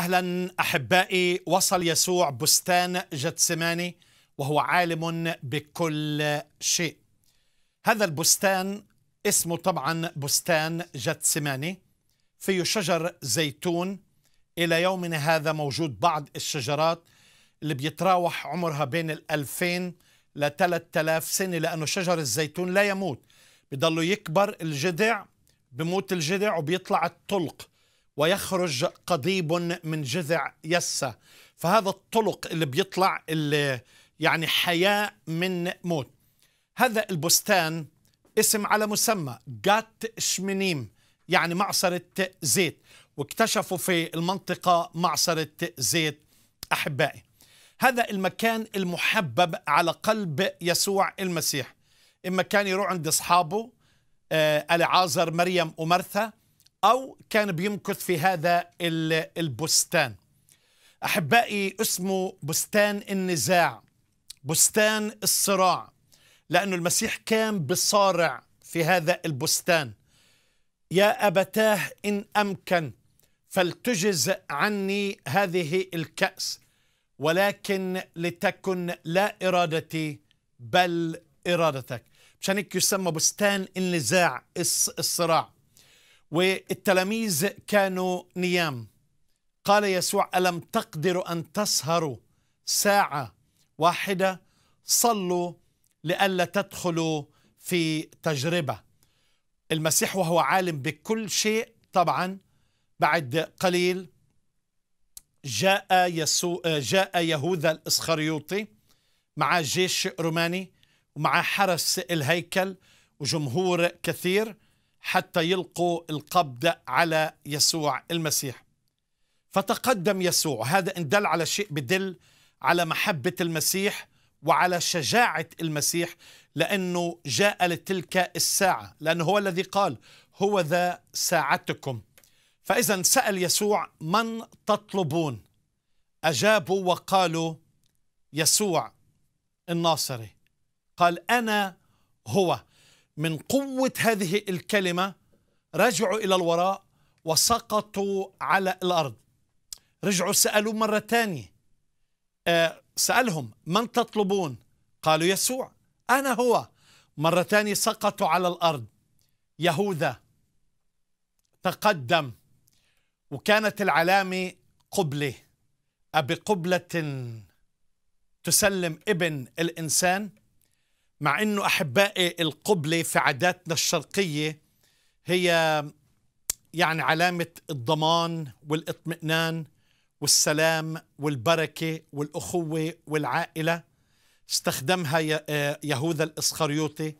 اهلا احبائي وصل يسوع بستان جتسماني وهو عالم بكل شيء هذا البستان اسمه طبعا بستان جتسماني فيه شجر زيتون الى يومنا هذا موجود بعض الشجرات اللي بيتراوح عمرها بين ال 2000 ل 3000 سنه لانه شجر الزيتون لا يموت بضله يكبر الجذع بموت الجذع وبيطلع الطلق ويخرج قضيب من جذع يسة فهذا الطلق اللي بيطلع اللي يعني حياة من موت هذا البستان اسم على مسمى جات شمنيم يعني معصرة زيت واكتشفوا في المنطقة معصرة زيت أحبائي هذا المكان المحبب على قلب يسوع المسيح إما كان يروح عند أصحابه آه ألعازر مريم ومرثا أو كان بيمكث في هذا البستان أحبائي اسمه بستان النزاع بستان الصراع لأن المسيح كان بصارع في هذا البستان يا أبتاه إن أمكن فلتجز عني هذه الكأس ولكن لتكن لا إرادتي بل إرادتك مشان هيك يسمى بستان النزاع الصراع والتلاميذ كانوا نيام قال يسوع ألم تقدروا أن تسهروا ساعة واحدة صلوا لئلا تدخلوا في تجربة المسيح وهو عالم بكل شيء طبعا بعد قليل جاء يسوع جاء يهوذا الاسخريوطي مع جيش روماني ومع حرس الهيكل وجمهور كثير حتى يلقوا القبض على يسوع المسيح فتقدم يسوع هذا ان دل على شيء بدل على محبه المسيح وعلى شجاعه المسيح لانه جاء لتلك الساعه لانه هو الذي قال هو ذا ساعتكم فاذا سال يسوع من تطلبون اجابوا وقالوا يسوع الناصري قال انا هو من قوة هذه الكلمة رجعوا إلى الوراء وسقطوا على الأرض رجعوا سألوا مرة ثانية آه، سألهم من تطلبون قالوا يسوع أنا هو مرة ثانية سقطوا على الأرض يهوذا تقدم وكانت العلامة قبلة أبقبلة تسلم ابن الإنسان مع انه احبائي القبله في عاداتنا الشرقيه هي يعني علامه الضمان والاطمئنان والسلام والبركه والاخوه والعائله استخدمها آه، يهوذا الاسخريوطي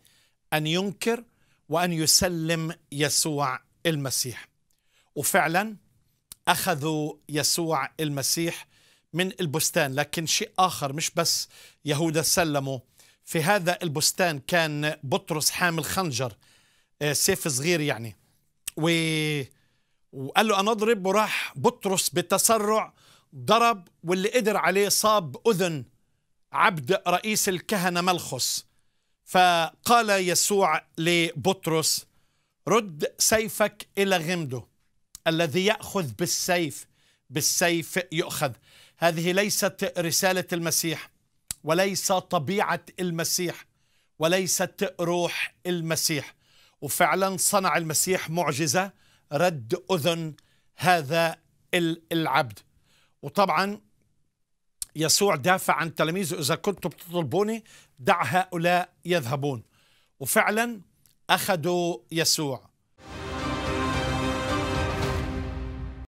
ان ينكر وان يسلم يسوع المسيح وفعلا اخذوا يسوع المسيح من البستان لكن شيء اخر مش بس يهوذا سلمه في هذا البستان كان بطرس حامل خنجر آه، سيف صغير يعني و... وقال له أنا أضرب وراح بطرس بتسرع ضرب واللي قدر عليه صاب أذن عبد رئيس الكهنة ملخص فقال يسوع لبطرس رد سيفك إلى غمده الذي يأخذ بالسيف بالسيف يؤخذ هذه ليست رسالة المسيح وليس طبيعة المسيح وليست روح المسيح وفعلا صنع المسيح معجزة رد أذن هذا العبد وطبعا يسوع دافع عن تلاميذه إذا كنتم تطلبوني دع هؤلاء يذهبون وفعلا أخذوا يسوع